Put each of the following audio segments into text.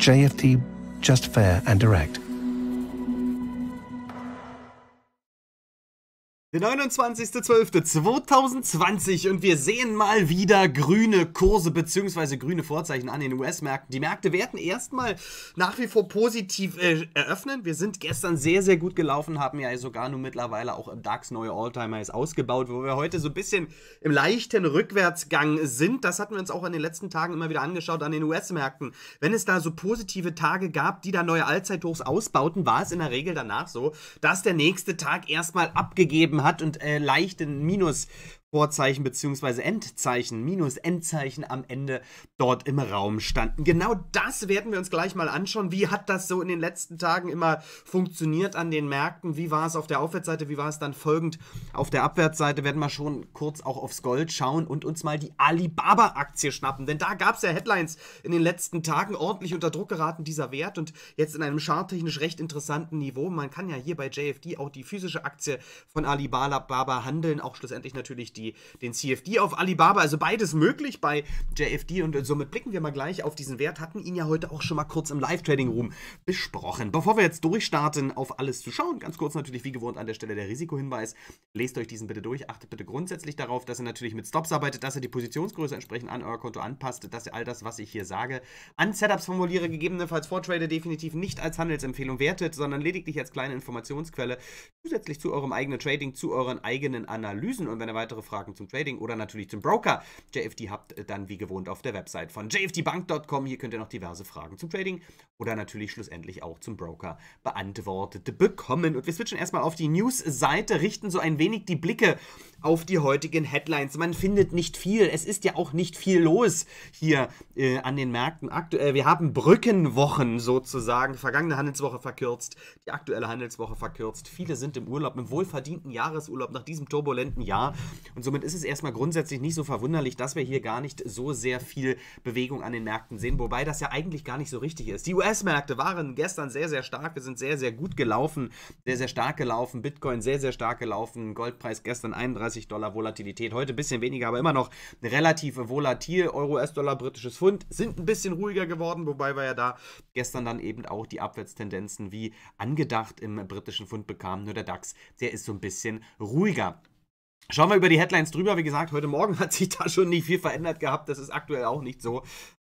JFT, just fair and direct. Der 29.12.2020 und wir sehen mal wieder grüne Kurse bzw. grüne Vorzeichen an den US-Märkten. Die Märkte werden erstmal nach wie vor positiv äh, eröffnen. Wir sind gestern sehr, sehr gut gelaufen, haben ja sogar nun mittlerweile auch im DAX neue Alltimer ausgebaut, wo wir heute so ein bisschen im leichten Rückwärtsgang sind. Das hatten wir uns auch in den letzten Tagen immer wieder angeschaut an den US-Märkten. Wenn es da so positive Tage gab, die da neue Allzeithochs ausbauten, war es in der Regel danach so, dass der nächste Tag erstmal abgegeben hat und äh, leicht ein Minus Vorzeichen bzw. Endzeichen, minus Endzeichen am Ende dort im Raum standen. Genau das werden wir uns gleich mal anschauen. Wie hat das so in den letzten Tagen immer funktioniert an den Märkten? Wie war es auf der Aufwärtsseite? Wie war es dann folgend auf der Abwärtsseite? Werden wir schon kurz auch aufs Gold schauen und uns mal die Alibaba-Aktie schnappen. Denn da gab es ja Headlines in den letzten Tagen ordentlich unter Druck geraten, dieser Wert. Und jetzt in einem charttechnisch recht interessanten Niveau. Man kann ja hier bei JFD auch die physische Aktie von Alibaba handeln, auch schlussendlich natürlich die die, den CFD auf Alibaba. Also beides möglich bei JFD und äh, somit blicken wir mal gleich auf diesen Wert. Hatten ihn ja heute auch schon mal kurz im Live-Trading-Room besprochen. Bevor wir jetzt durchstarten, auf alles zu schauen, ganz kurz natürlich wie gewohnt an der Stelle der Risikohinweis. Lest euch diesen bitte durch, achtet bitte grundsätzlich darauf, dass ihr natürlich mit Stops arbeitet, dass ihr die Positionsgröße entsprechend an euer Konto anpasst, dass ihr all das, was ich hier sage, an Setups formuliere, gegebenenfalls Vortrader definitiv nicht als Handelsempfehlung wertet, sondern lediglich als kleine Informationsquelle zusätzlich zu eurem eigenen Trading, zu euren eigenen Analysen. Und wenn ihr weitere Fragen zum Trading oder natürlich zum Broker. JFD habt äh, dann wie gewohnt auf der Website von jfdbank.com. Hier könnt ihr noch diverse Fragen zum Trading oder natürlich schlussendlich auch zum Broker beantwortet bekommen. Und wir switchen erstmal auf die News-Seite, richten so ein wenig die Blicke auf die heutigen Headlines. Man findet nicht viel. Es ist ja auch nicht viel los hier äh, an den Märkten aktuell. Wir haben Brückenwochen sozusagen. Vergangene Handelswoche verkürzt, die aktuelle Handelswoche verkürzt. Viele sind im Urlaub, im wohlverdienten Jahresurlaub nach diesem turbulenten Jahr. Und und somit ist es erstmal grundsätzlich nicht so verwunderlich, dass wir hier gar nicht so sehr viel Bewegung an den Märkten sehen, wobei das ja eigentlich gar nicht so richtig ist. Die US-Märkte waren gestern sehr, sehr stark, wir sind sehr, sehr gut gelaufen, sehr, sehr stark gelaufen, Bitcoin sehr, sehr stark gelaufen, Goldpreis gestern 31 Dollar Volatilität, heute ein bisschen weniger, aber immer noch relativ volatil. Euro, US-Dollar, britisches Pfund sind ein bisschen ruhiger geworden, wobei wir ja da gestern dann eben auch die Abwärtstendenzen wie angedacht im britischen Pfund bekamen, nur der DAX, der ist so ein bisschen ruhiger. Schauen wir über die Headlines drüber. Wie gesagt, heute Morgen hat sich da schon nicht viel verändert gehabt. Das ist aktuell auch nicht so.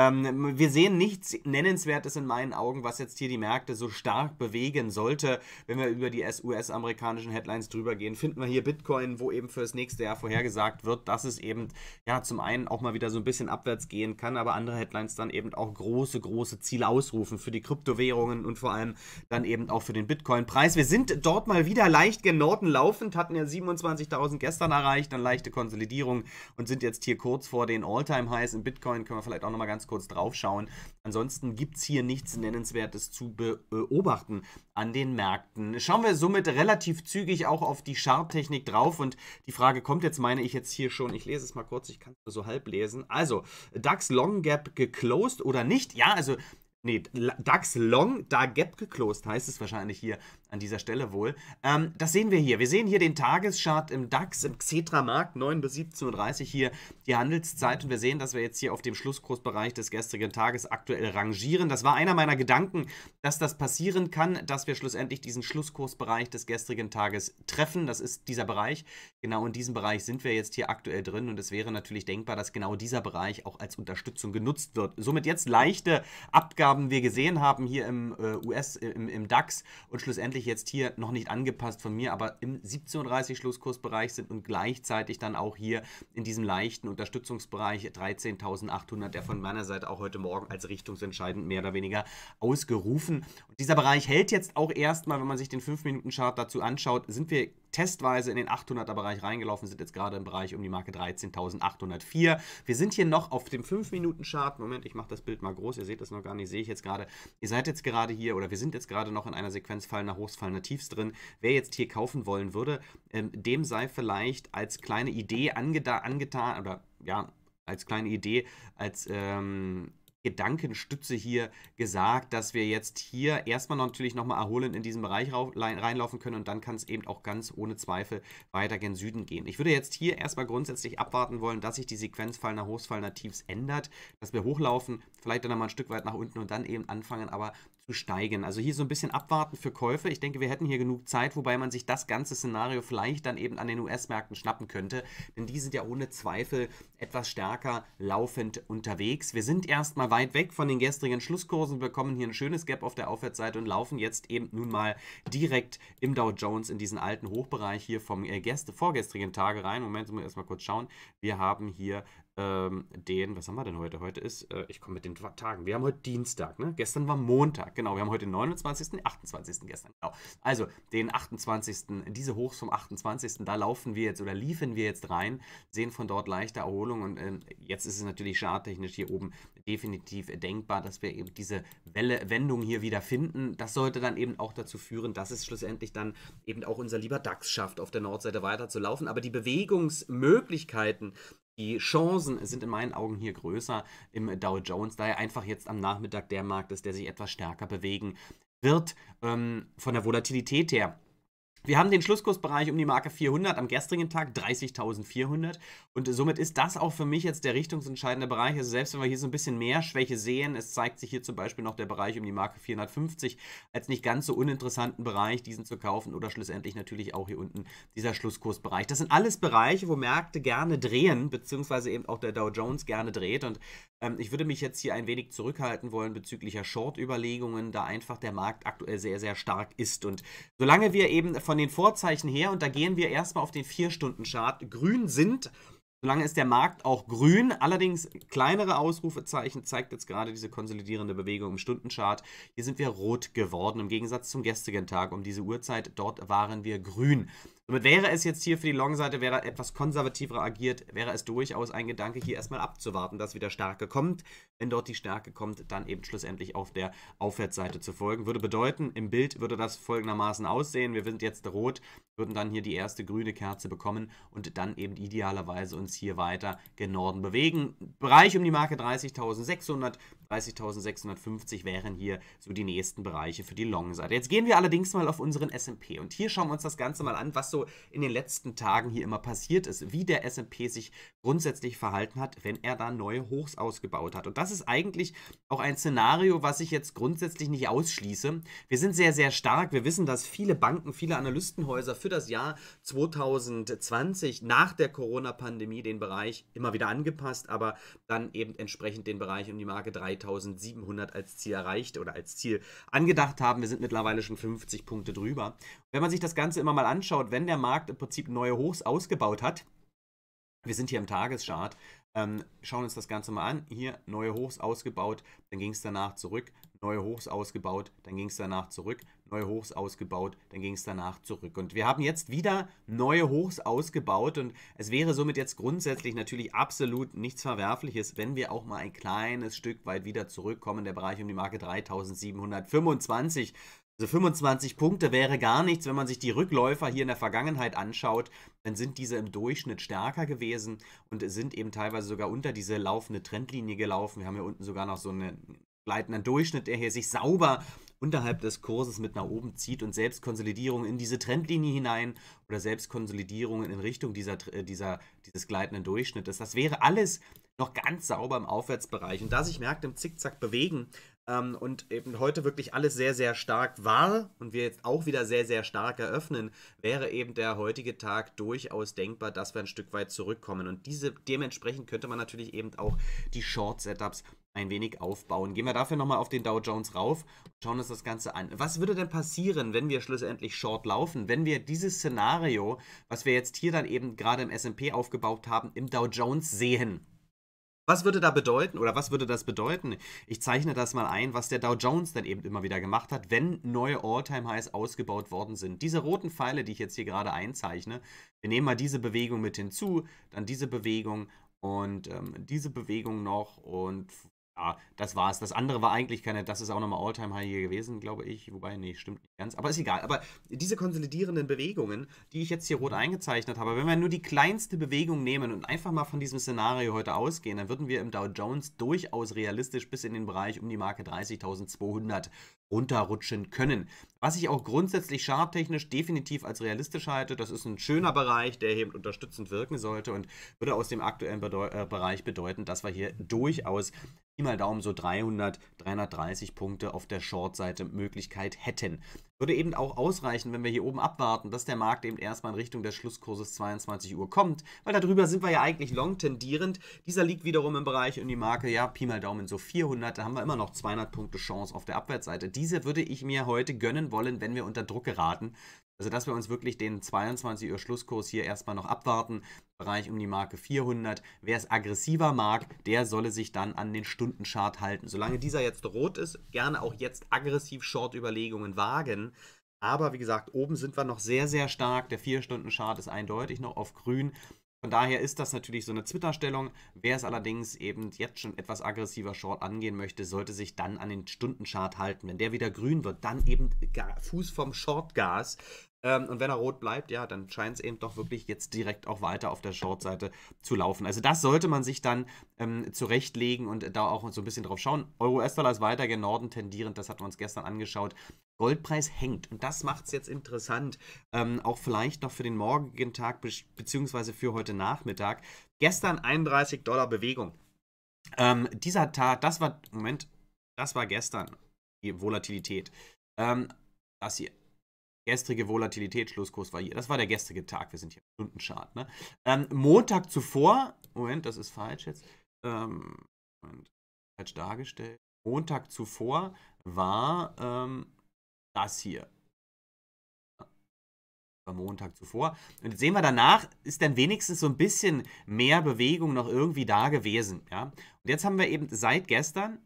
Ähm, wir sehen nichts Nennenswertes in meinen Augen, was jetzt hier die Märkte so stark bewegen sollte. Wenn wir über die US-amerikanischen Headlines drüber gehen, finden wir hier Bitcoin, wo eben für das nächste Jahr vorhergesagt wird, dass es eben ja zum einen auch mal wieder so ein bisschen abwärts gehen kann, aber andere Headlines dann eben auch große, große Ziele ausrufen für die Kryptowährungen und vor allem dann eben auch für den Bitcoin-Preis. Wir sind dort mal wieder leicht gen Norden laufend, hatten ja 27.000 gestern erreicht, dann leichte Konsolidierung und sind jetzt hier kurz vor den All-Time-Highs in Bitcoin. Können wir vielleicht auch nochmal ganz kurz drauf schauen. Ansonsten gibt es hier nichts Nennenswertes zu beobachten an den Märkten. Schauen wir somit relativ zügig auch auf die Charttechnik drauf und die Frage kommt jetzt, meine ich jetzt hier schon, ich lese es mal kurz, ich kann es nur so halb lesen. Also, DAX Long Gap geclosed oder nicht? Ja, also Nee, DAX Long, da Gap geclosed heißt es wahrscheinlich hier an dieser Stelle wohl. Ähm, das sehen wir hier. Wir sehen hier den Tageschart im DAX, im Xetra-Markt, 9 bis 17.30 Uhr hier die Handelszeit. Und wir sehen, dass wir jetzt hier auf dem Schlusskursbereich des gestrigen Tages aktuell rangieren. Das war einer meiner Gedanken, dass das passieren kann, dass wir schlussendlich diesen Schlusskursbereich des gestrigen Tages treffen. Das ist dieser Bereich. Genau in diesem Bereich sind wir jetzt hier aktuell drin. Und es wäre natürlich denkbar, dass genau dieser Bereich auch als Unterstützung genutzt wird. Somit jetzt leichte Abgaben wir gesehen haben hier im, äh, US, im, im DAX und schlussendlich tatsächlich jetzt hier noch nicht angepasst von mir, aber im 17.30 Schlusskursbereich sind und gleichzeitig dann auch hier in diesem leichten Unterstützungsbereich 13.800, der von meiner Seite auch heute Morgen als richtungsentscheidend mehr oder weniger ausgerufen. Und dieser Bereich hält jetzt auch erstmal, wenn man sich den 5-Minuten-Chart dazu anschaut, sind wir testweise in den 800er Bereich reingelaufen, sind jetzt gerade im Bereich um die Marke 13.804. Wir sind hier noch auf dem 5-Minuten-Chart. Moment, ich mache das Bild mal groß. Ihr seht das noch gar nicht, sehe ich jetzt gerade. Ihr seid jetzt gerade hier oder wir sind jetzt gerade noch in einer Sequenz fallender Hochs, fallender Tiefs drin. Wer jetzt hier kaufen wollen würde, ähm, dem sei vielleicht als kleine Idee angetan oder ja, als kleine Idee, als ähm, Gedankenstütze hier gesagt, dass wir jetzt hier erstmal natürlich nochmal erholend in diesen Bereich reinlaufen können und dann kann es eben auch ganz ohne Zweifel weiter gen Süden gehen. Ich würde jetzt hier erstmal grundsätzlich abwarten wollen, dass sich die Sequenz fallender Hochs, fallender Tiefs ändert, dass wir hochlaufen, vielleicht dann nochmal ein Stück weit nach unten und dann eben anfangen, aber steigen. Also hier so ein bisschen abwarten für Käufe. Ich denke, wir hätten hier genug Zeit, wobei man sich das ganze Szenario vielleicht dann eben an den US-Märkten schnappen könnte, denn die sind ja ohne Zweifel etwas stärker laufend unterwegs. Wir sind erstmal weit weg von den gestrigen Schlusskursen, Wir bekommen hier ein schönes Gap auf der Aufwärtsseite und laufen jetzt eben nun mal direkt im Dow Jones in diesen alten Hochbereich hier vom äh, vorgestrigen Tage rein. Moment, muss ich erstmal kurz schauen. Wir haben hier ähm, den, was haben wir denn heute? Heute ist, äh, ich komme mit den Tagen, wir haben heute Dienstag, ne? Gestern war Montag, genau, wir haben heute den 29., 28. gestern, genau. Also den 28., diese Hochs vom 28., da laufen wir jetzt oder liefen wir jetzt rein, sehen von dort leichte Erholung und ähm, jetzt ist es natürlich charttechnisch hier oben definitiv denkbar, dass wir eben diese Welle, Wendung hier wieder finden. Das sollte dann eben auch dazu führen, dass es schlussendlich dann eben auch unser lieber DAX schafft, auf der Nordseite weiterzulaufen. Aber die Bewegungsmöglichkeiten die Chancen sind in meinen Augen hier größer im Dow Jones, da er einfach jetzt am Nachmittag der Markt ist, der sich etwas stärker bewegen wird. Ähm, von der Volatilität her wir haben den Schlusskursbereich um die Marke 400 am gestrigen Tag, 30.400. Und somit ist das auch für mich jetzt der richtungsentscheidende Bereich. Also selbst wenn wir hier so ein bisschen mehr Schwäche sehen, es zeigt sich hier zum Beispiel noch der Bereich um die Marke 450 als nicht ganz so uninteressanten Bereich, diesen zu kaufen oder schlussendlich natürlich auch hier unten dieser Schlusskursbereich. Das sind alles Bereiche, wo Märkte gerne drehen, beziehungsweise eben auch der Dow Jones gerne dreht. Und ähm, ich würde mich jetzt hier ein wenig zurückhalten wollen bezüglich der Short-Überlegungen, da einfach der Markt aktuell sehr, sehr stark ist. Und solange wir eben von von den Vorzeichen her, und da gehen wir erstmal auf den 4-Stunden-Chart. Grün sind, solange ist der Markt auch grün, allerdings kleinere Ausrufezeichen zeigt jetzt gerade diese konsolidierende Bewegung im Stundenchart. Hier sind wir rot geworden, im Gegensatz zum gestrigen Tag um diese Uhrzeit. Dort waren wir grün. Somit wäre es jetzt hier für die Long-Seite, etwas konservativer agiert, wäre es durchaus ein Gedanke, hier erstmal abzuwarten, dass wieder Stärke kommt. Wenn dort die Stärke kommt, dann eben schlussendlich auf der Aufwärtsseite zu folgen. Würde bedeuten, im Bild würde das folgendermaßen aussehen. Wir sind jetzt rot, würden dann hier die erste grüne Kerze bekommen und dann eben idealerweise uns hier weiter gen Norden bewegen. Bereich um die Marke 30.600, 30.650 wären hier so die nächsten Bereiche für die Long-Seite. Jetzt gehen wir allerdings mal auf unseren S&P und hier schauen wir uns das Ganze mal an, was so so in den letzten Tagen hier immer passiert ist, wie der S&P sich grundsätzlich verhalten hat, wenn er da neue Hochs ausgebaut hat. Und das ist eigentlich auch ein Szenario, was ich jetzt grundsätzlich nicht ausschließe. Wir sind sehr, sehr stark. Wir wissen, dass viele Banken, viele Analystenhäuser für das Jahr 2020 nach der Corona-Pandemie den Bereich immer wieder angepasst, aber dann eben entsprechend den Bereich um die Marke 3700 als Ziel erreicht oder als Ziel angedacht haben. Wir sind mittlerweile schon 50 Punkte drüber. Wenn man sich das Ganze immer mal anschaut, wenn der Markt im Prinzip neue Hochs ausgebaut hat, wir sind hier im Tageschart, ähm, schauen uns das Ganze mal an. Hier neue Hochs ausgebaut, dann ging es danach zurück, neue Hochs ausgebaut, dann ging es danach zurück, neue Hochs ausgebaut, dann ging es danach zurück. Und wir haben jetzt wieder neue Hochs ausgebaut und es wäre somit jetzt grundsätzlich natürlich absolut nichts Verwerfliches, wenn wir auch mal ein kleines Stück weit wieder zurückkommen, der Bereich um die Marke 3725. Also 25 Punkte wäre gar nichts, wenn man sich die Rückläufer hier in der Vergangenheit anschaut, dann sind diese im Durchschnitt stärker gewesen und sind eben teilweise sogar unter diese laufende Trendlinie gelaufen. Wir haben hier unten sogar noch so einen gleitenden Durchschnitt, der hier sich sauber unterhalb des Kurses mit nach oben zieht und Selbstkonsolidierung in diese Trendlinie hinein oder Selbstkonsolidierung in Richtung dieser, dieser, dieses gleitenden Durchschnittes. Das wäre alles noch ganz sauber im Aufwärtsbereich. Und da sich Märkte im Zickzack bewegen, ähm, und eben heute wirklich alles sehr, sehr stark war und wir jetzt auch wieder sehr, sehr stark eröffnen, wäre eben der heutige Tag durchaus denkbar, dass wir ein Stück weit zurückkommen. Und diese dementsprechend könnte man natürlich eben auch die Short-Setups ein wenig aufbauen. Gehen wir dafür nochmal auf den Dow Jones rauf und schauen uns das Ganze an. Was würde denn passieren, wenn wir schlussendlich short laufen? Wenn wir dieses Szenario, was wir jetzt hier dann eben gerade im SP aufgebaut haben, im Dow Jones sehen? Was würde da bedeuten oder was würde das bedeuten? Ich zeichne das mal ein, was der Dow Jones dann eben immer wieder gemacht hat, wenn neue All-Time-Highs ausgebaut worden sind. Diese roten Pfeile, die ich jetzt hier gerade einzeichne, wir nehmen mal diese Bewegung mit hinzu, dann diese Bewegung und ähm, diese Bewegung noch und ja, ah, das war's. Das andere war eigentlich keine, das ist auch nochmal All-Time-High hier gewesen, glaube ich. Wobei, nee, stimmt nicht ganz. Aber ist egal. Aber diese konsolidierenden Bewegungen, die ich jetzt hier rot mhm. eingezeichnet habe, wenn wir nur die kleinste Bewegung nehmen und einfach mal von diesem Szenario heute ausgehen, dann würden wir im Dow Jones durchaus realistisch bis in den Bereich um die Marke 30.200 runterrutschen können. Was ich auch grundsätzlich charttechnisch definitiv als realistisch halte, das ist ein schöner Bereich, der eben unterstützend wirken sollte und würde aus dem aktuellen Bedeu äh, Bereich bedeuten, dass wir hier durchaus mal Daumen so 300, 330 Punkte auf der Short-Seite Möglichkeit hätten. Würde eben auch ausreichen, wenn wir hier oben abwarten, dass der Markt eben erstmal in Richtung des Schlusskurses 22 Uhr kommt, weil darüber sind wir ja eigentlich long tendierend. Dieser liegt wiederum im Bereich und die Marke, ja, Pi mal Daumen so 400, da haben wir immer noch 200 Punkte Chance auf der Abwärtsseite diese würde ich mir heute gönnen wollen, wenn wir unter Druck geraten. Also, dass wir uns wirklich den 22 Uhr Schlusskurs hier erstmal noch abwarten. Bereich um die Marke 400. Wer es aggressiver mag, der solle sich dann an den Stundenchart halten. Solange dieser jetzt rot ist, gerne auch jetzt aggressiv Short-Überlegungen wagen. Aber wie gesagt, oben sind wir noch sehr, sehr stark. Der 4-Stunden-Chart ist eindeutig noch auf grün. Von daher ist das natürlich so eine Zwitterstellung. Wer es allerdings eben jetzt schon etwas aggressiver Short angehen möchte, sollte sich dann an den Stundenchart halten. Wenn der wieder grün wird, dann eben Fuß vom Shortgas. Ähm, und wenn er rot bleibt, ja, dann scheint es eben doch wirklich jetzt direkt auch weiter auf der Short-Seite zu laufen. Also das sollte man sich dann ähm, zurechtlegen und da auch so ein bisschen drauf schauen. Euro-US-Dollar ist weiter gen Norden tendierend, das hatten wir uns gestern angeschaut. Goldpreis hängt. Und das macht es jetzt interessant, ähm, auch vielleicht noch für den morgigen Tag be beziehungsweise für heute Nachmittag. Gestern 31 Dollar Bewegung. Ähm, dieser Tag, das war, Moment, das war gestern die Volatilität. Ähm, das hier. Gestrige Volatilität, Schlusskurs war hier. Das war der gestrige Tag. Wir sind hier im Stundenchart. Ne? Ähm, Montag zuvor, Moment, das ist falsch jetzt. Ähm, Moment, falsch dargestellt. Montag zuvor war ähm, das hier. Am Montag zuvor. Und jetzt sehen wir, danach ist dann wenigstens so ein bisschen mehr Bewegung noch irgendwie da gewesen. Ja? Und jetzt haben wir eben seit gestern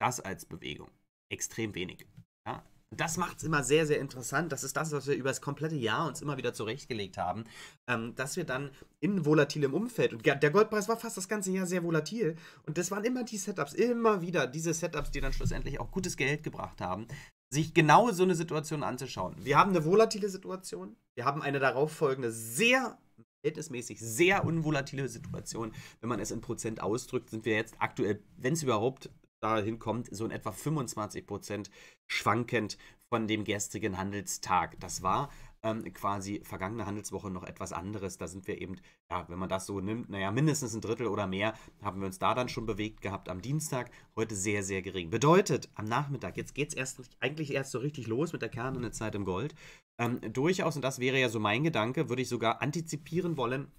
das als Bewegung. Extrem wenig. Ja? Das macht es immer sehr, sehr interessant. Das ist das, was wir über das komplette Jahr uns immer wieder zurechtgelegt haben, ähm, dass wir dann in volatilem Umfeld, und der Goldpreis war fast das ganze Jahr sehr volatil, und das waren immer die Setups, immer wieder diese Setups, die dann schlussendlich auch gutes Geld gebracht haben, sich genau so eine Situation anzuschauen. Wir haben eine volatile Situation, wir haben eine darauffolgende sehr verhältnismäßig sehr unvolatile Situation. Wenn man es in Prozent ausdrückt, sind wir jetzt aktuell, wenn es überhaupt dahin kommt, so in etwa 25 Prozent schwankend von dem gestrigen Handelstag. Das war ähm, quasi vergangene Handelswoche noch etwas anderes. Da sind wir eben, ja, wenn man das so nimmt, naja, mindestens ein Drittel oder mehr haben wir uns da dann schon bewegt gehabt am Dienstag. Heute sehr, sehr gering. Bedeutet, am Nachmittag, jetzt geht es erst, eigentlich erst so richtig los mit der Kern und der Zeit im Gold. Ähm, durchaus, und das wäre ja so mein Gedanke, würde ich sogar antizipieren wollen,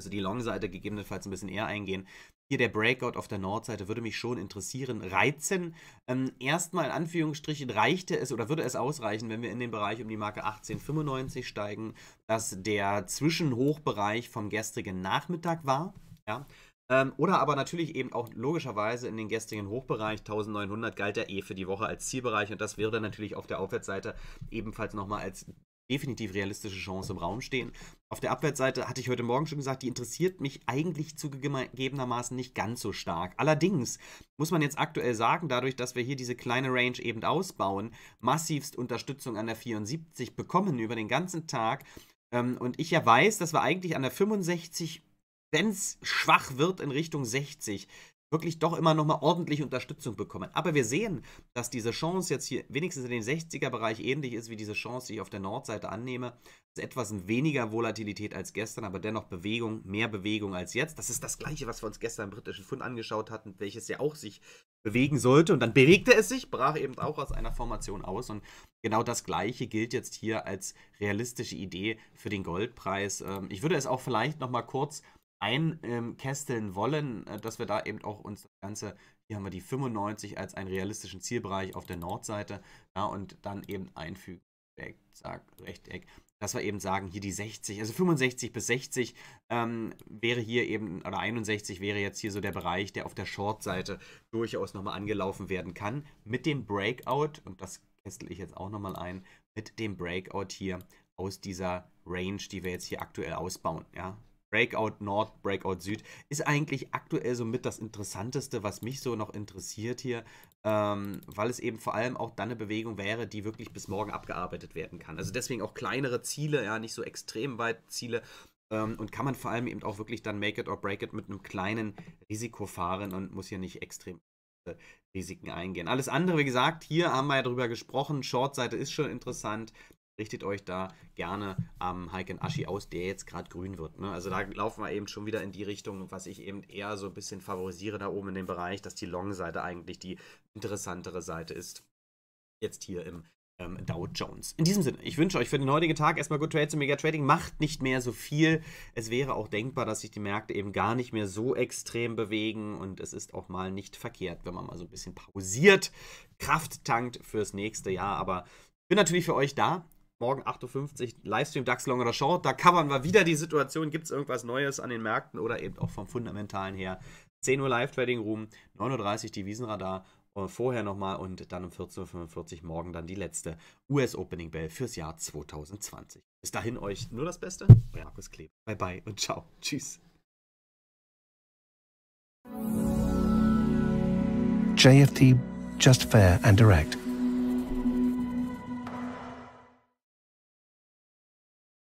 also die Long-Seite gegebenenfalls ein bisschen eher eingehen, hier der Breakout auf der Nordseite würde mich schon interessieren, reizen. Ähm, erstmal in Anführungsstrichen reichte es oder würde es ausreichen, wenn wir in den Bereich um die Marke 1895 steigen, dass der Zwischenhochbereich vom gestrigen Nachmittag war. Ja. Ähm, oder aber natürlich eben auch logischerweise in den gestrigen Hochbereich 1900 galt er eh für die Woche als Zielbereich und das wäre dann natürlich auf der Aufwärtsseite ebenfalls nochmal als definitiv realistische Chance im Raum stehen. Auf der Abwärtsseite hatte ich heute Morgen schon gesagt, die interessiert mich eigentlich zugegebenermaßen nicht ganz so stark. Allerdings muss man jetzt aktuell sagen, dadurch, dass wir hier diese kleine Range eben ausbauen, massivst Unterstützung an der 74 bekommen über den ganzen Tag. Ähm, und ich ja weiß, dass wir eigentlich an der 65 wenn es schwach wird in Richtung 60, wirklich doch immer nochmal ordentlich Unterstützung bekommen. Aber wir sehen, dass diese Chance jetzt hier wenigstens in den 60er-Bereich ähnlich ist wie diese Chance, die ich auf der Nordseite annehme. Das ist etwas weniger Volatilität als gestern, aber dennoch Bewegung, mehr Bewegung als jetzt. Das ist das Gleiche, was wir uns gestern im britischen Fund angeschaut hatten, welches ja auch sich bewegen sollte. Und dann bewegte es sich, brach eben auch aus einer Formation aus. Und genau das Gleiche gilt jetzt hier als realistische Idee für den Goldpreis. Ähm, ich würde es auch vielleicht nochmal kurz einkästeln wollen, äh, dass wir da eben auch uns das Ganze, hier haben wir die 95 als einen realistischen Zielbereich auf der Nordseite ja, und dann eben einfügen, Rechteck, Rechteck, dass wir eben sagen, hier die 60, also 65 bis 60 ähm, wäre hier eben, oder 61 wäre jetzt hier so der Bereich, der auf der Short-Seite durchaus nochmal angelaufen werden kann, mit dem Breakout, und das kästle ich jetzt auch nochmal ein, mit dem Breakout hier aus dieser Range, die wir jetzt hier aktuell ausbauen, ja, Breakout Nord, Breakout Süd ist eigentlich aktuell so mit das Interessanteste, was mich so noch interessiert hier, ähm, weil es eben vor allem auch dann eine Bewegung wäre, die wirklich bis morgen abgearbeitet werden kann. Also deswegen auch kleinere Ziele, ja, nicht so extrem weit Ziele, ähm, und kann man vor allem eben auch wirklich dann Make it or Break it mit einem kleinen Risiko fahren und muss hier nicht extrem Risiken eingehen. Alles andere, wie gesagt, hier haben wir ja drüber gesprochen. Shortseite ist schon interessant richtet euch da gerne am ähm, Heiken Aschi aus, der jetzt gerade grün wird. Ne? Also da laufen wir eben schon wieder in die Richtung, was ich eben eher so ein bisschen favorisiere da oben in dem Bereich, dass die Long-Seite eigentlich die interessantere Seite ist. Jetzt hier im ähm, Dow Jones. In diesem Sinne, ich wünsche euch für den heutigen Tag erstmal gut Trades und Mega Trading. Macht nicht mehr so viel. Es wäre auch denkbar, dass sich die Märkte eben gar nicht mehr so extrem bewegen und es ist auch mal nicht verkehrt, wenn man mal so ein bisschen pausiert, Kraft tankt fürs nächste Jahr. Aber ich bin natürlich für euch da morgen 8.50 Uhr Livestream DAX Long oder Short. Da covern wir wieder die Situation. Gibt es irgendwas Neues an den Märkten oder eben auch vom Fundamentalen her? 10 Uhr Live Trading Room, 9.30 Uhr Devisenradar. Äh, vorher nochmal und dann um 14.45 Uhr morgen dann die letzte US Opening Bell fürs Jahr 2020. Bis dahin euch nur das Beste. Euer Markus Kleber. Bye bye und ciao. Tschüss. JFT, just fair and direct.